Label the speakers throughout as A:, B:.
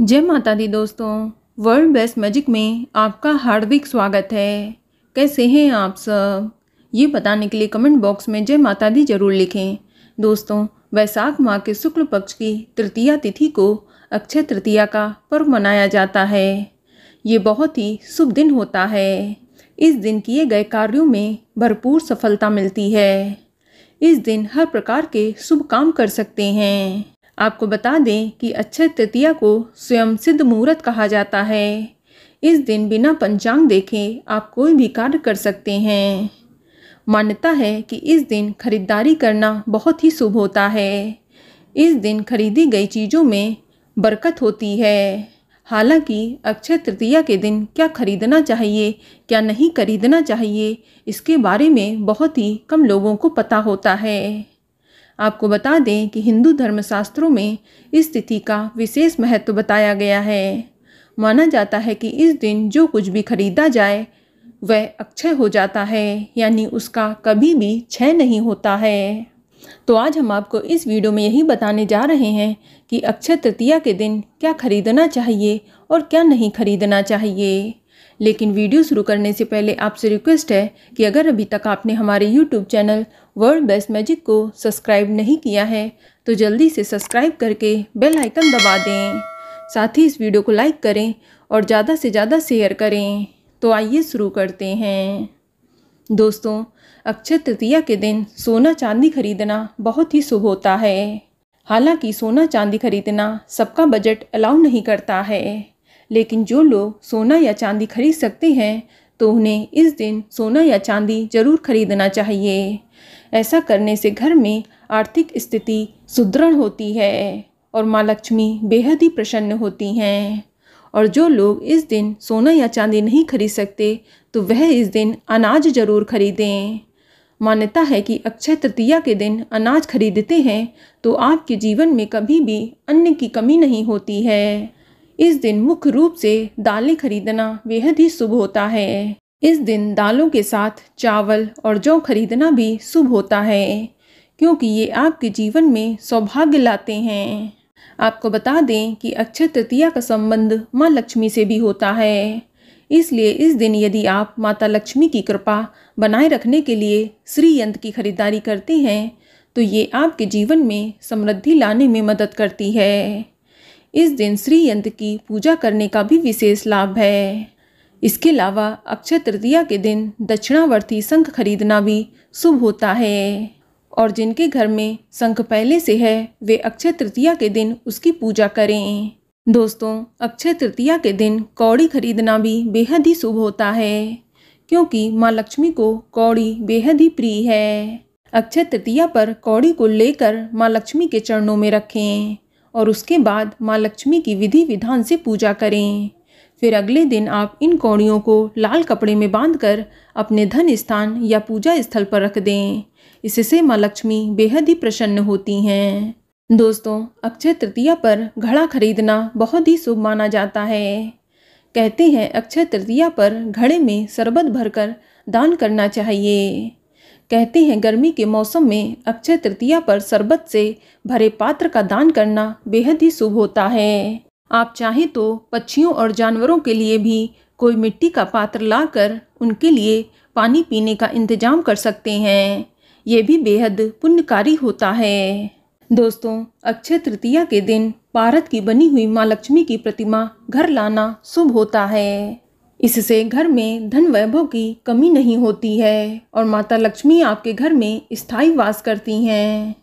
A: जय माता दी दोस्तों वर्ल्ड बेस्ट मैजिक में आपका हार्दिक स्वागत है कैसे हैं आप सब ये बताने के लिए कमेंट बॉक्स में जय माता दी जरूर लिखें दोस्तों वैशाख माह के शुक्ल पक्ष की तृतीया तिथि को अक्षय तृतीया का पर्व मनाया जाता है ये बहुत ही शुभ दिन होता है इस दिन किए गए कार्यों में भरपूर सफलता मिलती है इस दिन हर प्रकार के शुभ काम कर सकते हैं आपको बता दें कि अक्षय तृतीया को स्वयं सिद्ध मुहूर्त कहा जाता है इस दिन बिना पंचांग देखे आप कोई भी कार्य कर सकते हैं मान्यता है कि इस दिन खरीदारी करना बहुत ही शुभ होता है इस दिन खरीदी गई चीज़ों में बरकत होती है हालांकि अक्षय तृतीया के दिन क्या खरीदना चाहिए क्या नहीं खरीदना चाहिए इसके बारे में बहुत ही कम लोगों को पता होता है आपको बता दें कि हिंदू धर्मशास्त्रों में इस तिथि का विशेष महत्व बताया गया है माना जाता है कि इस दिन जो कुछ भी खरीदा जाए वह अक्षय हो जाता है यानी उसका कभी भी क्षय नहीं होता है तो आज हम आपको इस वीडियो में यही बताने जा रहे हैं कि अक्षय तृतीया के दिन क्या खरीदना चाहिए और क्या नहीं खरीदना चाहिए लेकिन वीडियो शुरू करने से पहले आपसे रिक्वेस्ट है कि अगर अभी तक आपने हमारे YouTube channel world best magic को सब्सक्राइब नहीं किया है तो जल्दी से सब्सक्राइब करके बेल आइकन दबा दें साथ ही इस वीडियो को लाइक करें और ज़्यादा से ज़्यादा शेयर करें तो आइए शुरू करते हैं दोस्तों अक्षय तृतीया के दिन सोना चांदी खरीदना बहुत ही शुभ होता है हालांकि सोना चांदी खरीदना सबका बजट अलाउ नहीं करता है लेकिन जो लोग सोना या चांदी खरीद सकते हैं तो उन्हें इस दिन सोना या चांदी जरूर खरीदना चाहिए ऐसा करने से घर में आर्थिक स्थिति सुदृढ़ होती है और माँ लक्ष्मी बेहद ही प्रसन्न होती हैं और जो लोग इस दिन सोना या चांदी नहीं खरीद सकते तो वह इस दिन अनाज जरूर खरीदें मान्यता है कि अक्षय तृतीया के दिन अनाज खरीदते हैं तो आपके जीवन में कभी भी अन्न की कमी नहीं होती है इस दिन मुख्य रूप से दालें खरीदना बेहद ही शुभ होता है इस दिन दालों के साथ चावल और जौ खरीदना भी शुभ होता है क्योंकि ये आपके जीवन में सौभाग्य लाते हैं आपको बता दें कि अक्षय तृतीया का संबंध माँ लक्ष्मी से भी होता है इसलिए इस दिन यदि आप माता लक्ष्मी की कृपा बनाए रखने के लिए श्री यंत्र की खरीदारी करते हैं तो ये आपके जीवन में समृद्धि लाने में मदद करती है इस दिन श्री यंत्र की पूजा करने का भी विशेष लाभ है इसके अलावा अक्षय तृतीया के दिन दक्षिणावर्ती शंख खरीदना भी शुभ होता है और जिनके घर में शंख पहले से है वे अक्षय तृतीया के दिन उसकी पूजा करें दोस्तों अक्षय तृतीया के दिन कौड़ी खरीदना भी बेहद ही शुभ होता है क्योंकि माँ लक्ष्मी को कौड़ी बेहद ही प्रिय है अक्षय तृतीया पर कौड़ी को लेकर माँ लक्ष्मी के चरणों में रखें और उसके बाद माँ लक्ष्मी की विधि विधान से पूजा करें फिर अगले दिन आप इन कौड़ियों को लाल कपड़े में बांधकर अपने धन स्थान या पूजा स्थल पर रख दें इससे माँ लक्ष्मी बेहद ही प्रसन्न होती हैं दोस्तों अक्षय तृतीया पर घड़ा खरीदना बहुत ही शुभ माना जाता है कहते हैं अक्षय तृतीया पर घड़े में शरबत भरकर दान करना चाहिए कहते हैं गर्मी के मौसम में अक्षय तृतीया पर शरबत से भरे पात्र का दान करना बेहद ही शुभ होता है आप चाहें तो पक्षियों और जानवरों के लिए भी कोई मिट्टी का पात्र लाकर उनके लिए पानी पीने का इंतजाम कर सकते हैं ये भी बेहद पुण्यकारी होता है दोस्तों अक्षय तृतीया के दिन भारत की बनी हुई माँ लक्ष्मी की प्रतिमा घर लाना शुभ होता है इससे घर में धन वैभव की कमी नहीं होती है और माता लक्ष्मी आपके घर में स्थायी वास करती हैं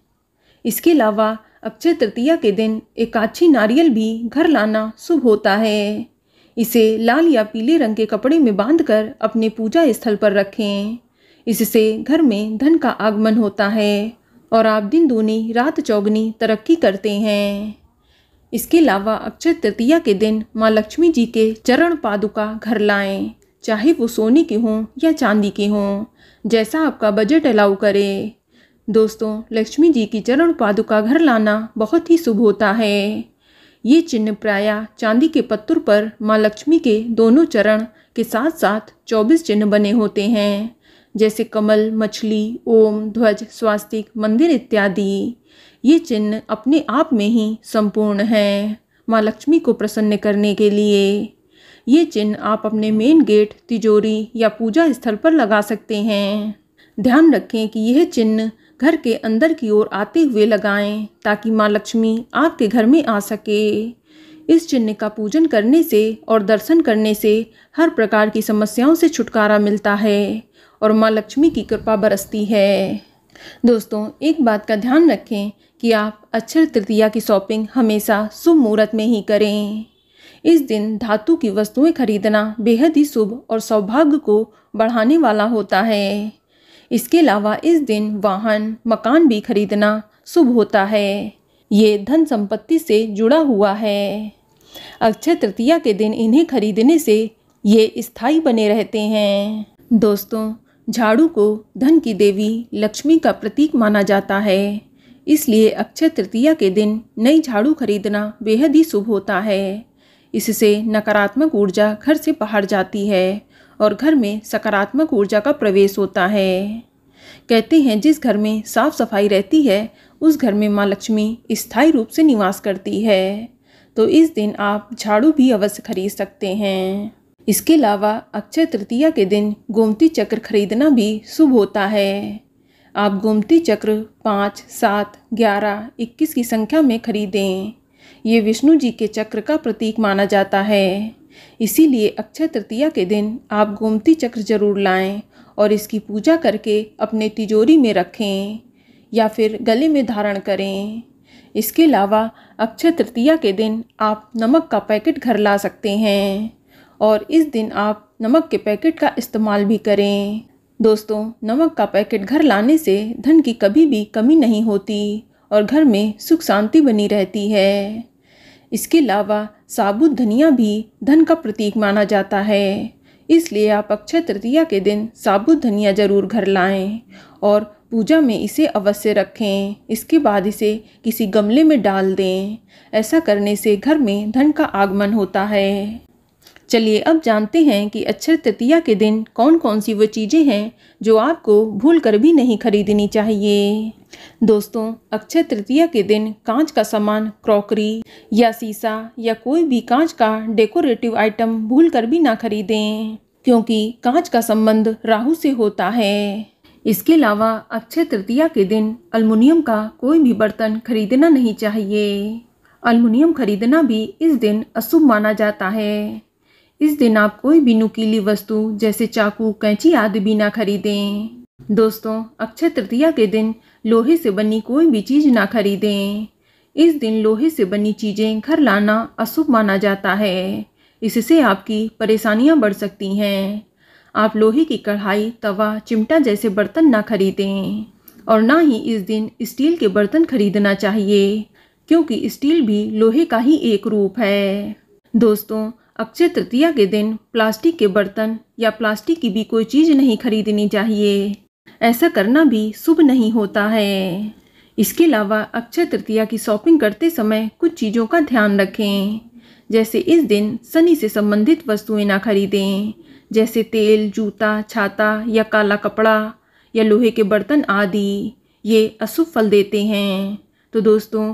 A: इसके अलावा अक्षय तृतीया के दिन एकाक्षी नारियल भी घर लाना शुभ होता है इसे लाल या पीले रंग के कपड़े में बांधकर अपने पूजा स्थल पर रखें इससे घर में धन का आगमन होता है और आप दिन दूनी रात चौगनी तरक्की करते हैं इसके अलावा अक्षय तृतीया के दिन माँ लक्ष्मी जी के चरण पादुका घर लाएं चाहे वो सोने की हों या चांदी की हों जैसा आपका बजट अलाउ करे दोस्तों लक्ष्मी जी की चरण पादुका घर लाना बहुत ही शुभ होता है ये चिन्ह प्राय चांदी के पत्थर पर माँ लक्ष्मी के दोनों चरण के साथ साथ चौबीस चिन्ह बने होते हैं जैसे कमल मछली ओम ध्वज स्वास्तिक मंदिर इत्यादि ये चिन्ह अपने आप में ही संपूर्ण है माँ लक्ष्मी को प्रसन्न करने के लिए ये चिन्ह आप अपने मेन गेट तिजोरी या पूजा स्थल पर लगा सकते हैं ध्यान रखें कि यह चिन्ह घर के अंदर की ओर आते हुए लगाएं ताकि माँ लक्ष्मी आपके घर में आ सके इस चिन्ह का पूजन करने से और दर्शन करने से हर प्रकार की समस्याओं से छुटकारा मिलता है और माँ लक्ष्मी की कृपा बरसती है दोस्तों एक बात का ध्यान रखें कि आप अक्षर तृतीया की शॉपिंग हमेशा शुभ मुहूर्त में ही करें इस दिन धातु की वस्तुएं खरीदना बेहद ही शुभ और सौभाग्य को बढ़ाने वाला होता है इसके अलावा इस दिन वाहन मकान भी खरीदना शुभ होता है ये धन संपत्ति से जुड़ा हुआ है अक्षय तृतीया के दिन इन्हें खरीदने से ये स्थायी बने रहते हैं दोस्तों झाड़ू को धन की देवी लक्ष्मी का प्रतीक माना जाता है इसलिए अक्षय तृतीया के दिन नई झाड़ू खरीदना बेहद ही शुभ होता है इससे नकारात्मक ऊर्जा घर से बाहर जाती है और घर में सकारात्मक ऊर्जा का प्रवेश होता है कहते हैं जिस घर में साफ सफाई रहती है उस घर में माँ लक्ष्मी स्थायी रूप से निवास करती है तो इस दिन आप झाड़ू भी अवश्य खरीद सकते हैं इसके अलावा अक्षय तृतीया के दिन गोमती चक्र खरीदना भी शुभ होता है आप गोमती चक्र पाँच सात ग्यारह इक्कीस की संख्या में खरीदें ये विष्णु जी के चक्र का प्रतीक माना जाता है इसीलिए अक्षय तृतीया के दिन आप गोमती चक्र जरूर लाएं और इसकी पूजा करके अपने तिजोरी में रखें या फिर गले में धारण करें इसके अलावा अक्षय तृतीया के दिन आप नमक का पैकेट घर ला सकते हैं और इस दिन आप नमक के पैकेट का इस्तेमाल भी करें दोस्तों नमक का पैकेट घर लाने से धन की कभी भी कमी नहीं होती और घर में सुख शांति बनी रहती है इसके अलावा साबुत धनिया भी धन का प्रतीक माना जाता है इसलिए आप अक्षय तृतीया के दिन साबुत धनिया ज़रूर घर लाएं और पूजा में इसे अवश्य रखें इसके बाद इसे किसी गमले में डाल दें ऐसा करने से घर में धन का आगमन होता है चलिए अब जानते हैं कि अक्षर तृतीया के दिन कौन कौन सी वो चीज़ें हैं जो आपको भूल कर भी नहीं खरीदनी चाहिए दोस्तों अक्षय तृतीया के दिन कांच का सामान क्रॉकरी या सीसा या कोई भी कांच का डेकोरेटिव आइटम भूल कर भी ना खरीदें क्योंकि कांच का संबंध राहु से होता है इसके अलावा अक्षय तृतीया के दिन अल्मोनियम का कोई भी बर्तन खरीदना नहीं चाहिए अल्मोनियम खरीदना भी इस दिन अशुभ माना जाता है इस दिन आप कोई भी नुकीली वस्तु जैसे चाकू कैंची आदि भी ना खरीदें दोस्तों अक्षय तृतीया के दिन लोहे से बनी कोई भी चीज़ ना खरीदें इस दिन लोहे से बनी चीज़ें घर लाना अशुभ माना जाता है इससे आपकी परेशानियां बढ़ सकती हैं आप लोहे की कढ़ाई तवा चिमटा जैसे बर्तन ना खरीदें और ना ही इस दिन स्टील के बर्तन खरीदना चाहिए क्योंकि स्टील भी लोहे का ही एक रूप है दोस्तों अक्षय तृतीया के दिन प्लास्टिक के बर्तन या प्लास्टिक की भी कोई चीज़ नहीं खरीदनी चाहिए ऐसा करना भी शुभ नहीं होता है इसके अलावा अक्षय तृतीया की शॉपिंग करते समय कुछ चीज़ों का ध्यान रखें जैसे इस दिन शनि से संबंधित वस्तुएं ना खरीदें जैसे तेल जूता छाता या काला कपड़ा या लोहे के बर्तन आदि ये अशुभ फल देते हैं तो दोस्तों